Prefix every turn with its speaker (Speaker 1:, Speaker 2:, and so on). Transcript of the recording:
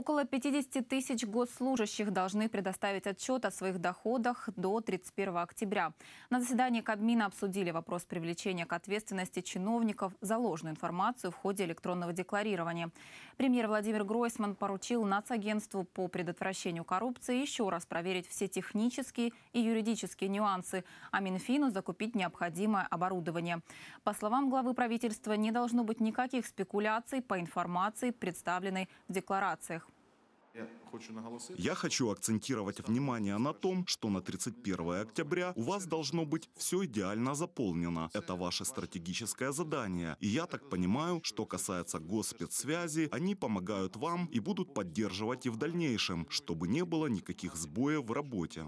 Speaker 1: Около 50 тысяч госслужащих должны предоставить отчет о своих доходах до 31 октября. На заседании Кабмина обсудили вопрос привлечения к ответственности чиновников за ложную информацию в ходе электронного декларирования. Премьер Владимир Гройсман поручил Нацагентству по предотвращению коррупции еще раз проверить все технические и юридические нюансы, а Минфину закупить необходимое оборудование. По словам главы правительства, не должно быть никаких спекуляций по информации, представленной в декларациях.
Speaker 2: Я хочу акцентировать внимание на том, что на 31 октября у вас должно быть все идеально заполнено. Это ваше стратегическое задание. И я так понимаю, что касается госспецсвязи, они помогают вам и будут поддерживать и в дальнейшем, чтобы не было никаких сбоев в работе.